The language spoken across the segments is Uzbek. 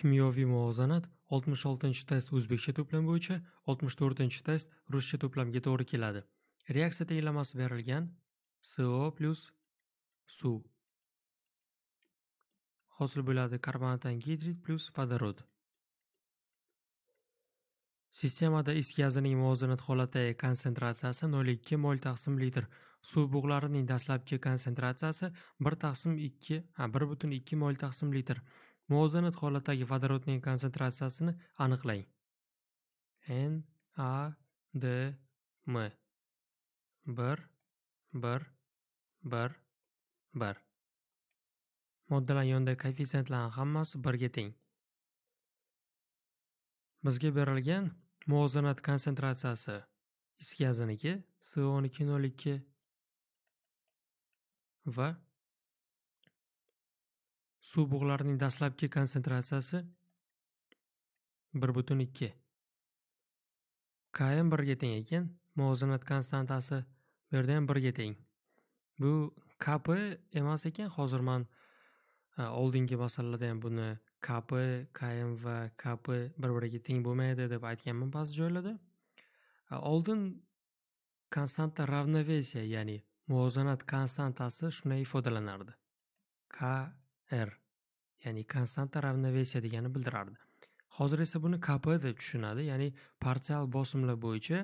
Kimyoviy muvozanat 66-test o'zbekcha to'plam bo'yicha, 64-test ruscha to'plamga to'g'ri keladi. Reaksiya tenglamasi berilgan CO+ suv hosil bo'ladi karbonat angidrid plyus vodorod. Sistemada is gazining muvozanat holatdagi konsentratsiyasi 0,2 mol taqsim litr, suv bug'larining dastlabki konsentratsiyasi 1 taqsim 2, ha 1.2 mol taqsim litr. muvozanat holatdagi vodorodning konsentratsiyasini aniqlang. N A D M bir bir bir bir Moddalar yonida koeffitsientlarni hammasi birga teng. Bizga berilgan muvozanat konsentratsiyasi is gaziniki nol ikki va Suv bug'larining dastlabki konsentratsiyasi 1.2 Km 1 ga teng ekan, muvozanat konstantasi bu yerda ham 1 ga teng. Bu KP emas ekan, hozir men e, oldingi masalada ham buni KP, KM va KP bir-biriga teng bo'lmaydi deb aytganman ba'zi joylarda. E, oldin konstanta ravnovesiya, ya'ni muvozanat konstantasi shunday ifodalanardi. KR ya'ni konstanta ravnovesiya degani bildirardi hozir esa buni kp deb tushunadi ya'ni partial bosimlar bo'yicha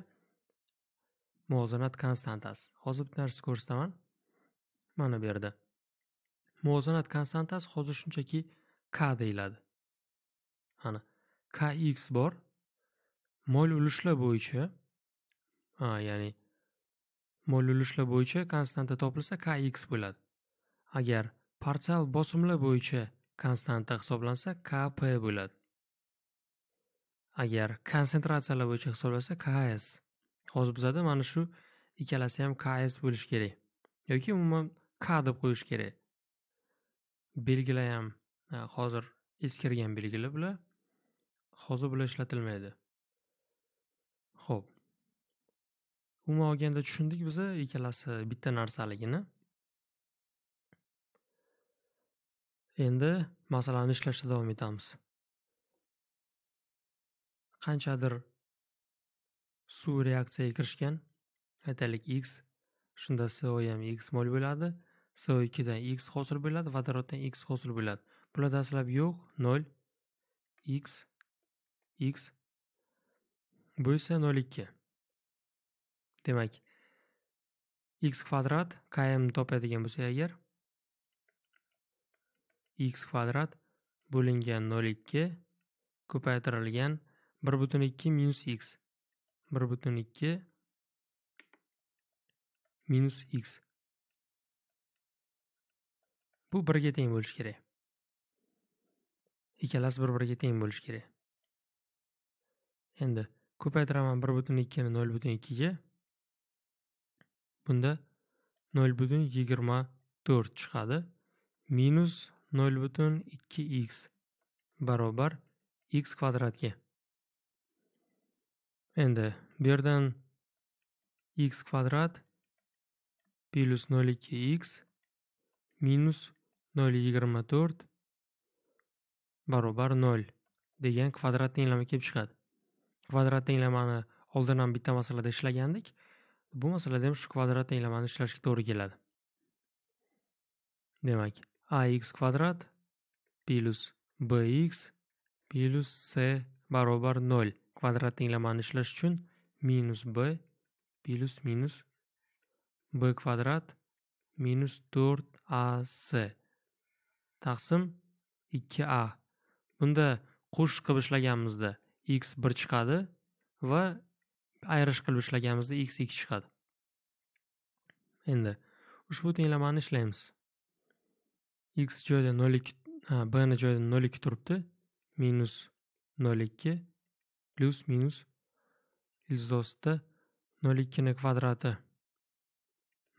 muvozanat konstantasi hozir bitta narsa ko'rsataman mana bu yerda muvozanat konstantasi hozir shunchaki k deyiladi ana kx bor mol ulushlar bo'yicha ya'ni mol ulushlar bo'yicha konstanta topilsa kx bo'ladi agar partial bosimlar bo'yicha konstanta hisoblansa kp bo'ladi agar konsentratsiyalar bo'yicha hisoblansa ks hozir bizada mana shu ikkalasi ham ks bo'lishi kerak yoki umuman k deb qo'yish kerak belgilar ham hozir eskirgan belgilar bular hozir bular ishlatilmaydi ho'p umuman olganda tushundik biza ikkalasi bitta narsaligini Endi masalani ishlashda davom etamiz. Qanchadir suv reaksiyaga kirishgan, aytaylik x, shunda co ham x mol bo'ladi, co 2 dan x hosil bo'ladi, vodoroddan x hosil bo'ladi. Bular dastlab yo'q, 0 x x bu esa 0,2. Demak, x kvadrat km topadigan bo'lsak agar x kvadrat bo'lingan 0,2 ko'paytirilgan 1,2 minus x 1,2 minus x bu 1 ga teng bo'lishi kerak ikkalasi bir biriga teng bo'lishi kerak endi ko'paytiraman 1,2 ni 0,2 ga bunda 0,24 chiqadi minus 0 2x barobar x kvadratga. Endi bu yerdan x kvadrat plus 0,2x minus 0,24 barobar 0 degan kvadrat tenglami kelib chiqadi. Kvadrat tenglamani oldin ham bitta masalada ishlagandik. Bu masalada ham shu kvadrat tenglamani ishlashga to'g'ri keladi. Demak, ax квадрат плюс bx плюс c barobar 0 kvadrat tenglamani ishlash uchun minus b плюс minus b kvadrat minus 4ac taqsim 2a bunda qo'shish qilib ishlaganimizda x 1 chiqadi va ayirish qilib ishlaganimizda x 2 chiqadi endi ushbu tenglamani ishlaymiz x joyda 0,2 b ni joyda 0,2 turibdi minus 0,2 plus minus ilzosda 0,2 ni kvadrati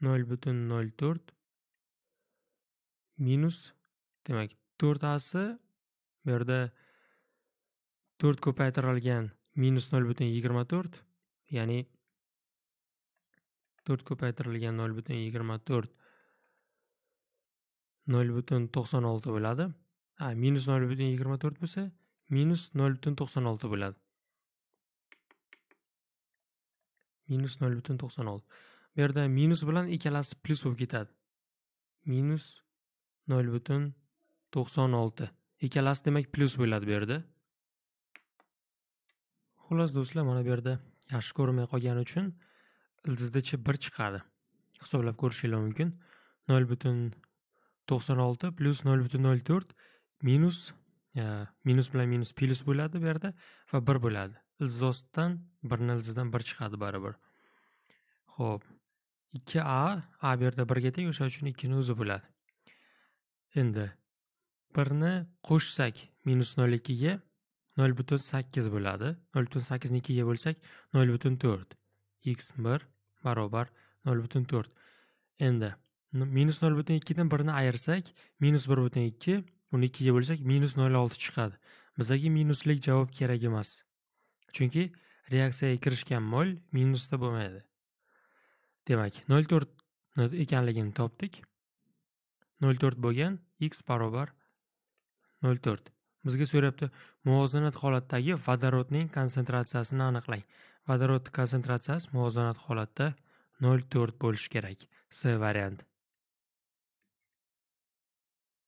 0,04 minus demak 4 asi bu yerda 4 ko'paytirilgan minus 0 ya'ni 4 ko'paytirilgan 0,24 nol butun to'qson olti bo'ladi a minus nol butun yigirma to'rt bo'lsa minus nol butun to'qson olti bo'ladi minus nol butun to'qson olti bu yerda minus bilan ikkalasi plyus bo'lib ketadi minus nol butun to'qson olti ikkalasi demak plyus bo'ladi bu yerda xullas do'stlar mana bu yerda yaxshi ko'rmay qolgani uchun ildizda chi bir chiqadi hisoblab ko'rishinglar mumkin nol butun to'qson olti plyus nol butun nol to'rt minus e, minus bilan minus plyus bo'ladi bu yerda va bir bo'ladi ilzosdan birni ildizidan bir chiqadi baribir ho'p ikki a a bu yerda birga teng o'sha uchun ikkini o'zi bo'ladi endi birni qo'shsak minus nol ikkiga nol butun sakkiz bo'ladi nol butun sakkizni ikkiga bo'lsak nol butun to'rt x bir barobar nol butun to'rt endi minus nol butun ikkidan birini ayirsak minus bir butun ikki uni ikkiga bo'lsak minus nol olti chiqadi bizdagi minuslik javob kerak emas chunki reaksiyaga kirishgan mol minusda bo'lmaydi demak nol to'rt ekanligini topdik nol to'rt bo'lgan x barobar nol to'rt bizga so'rayapti muvozanat holatdagi vodorodning konsentratsiyasini aniqlang vodorod konsentratsiyasi muvozanat holatda nol to'rt bo'lishi kerak C varianti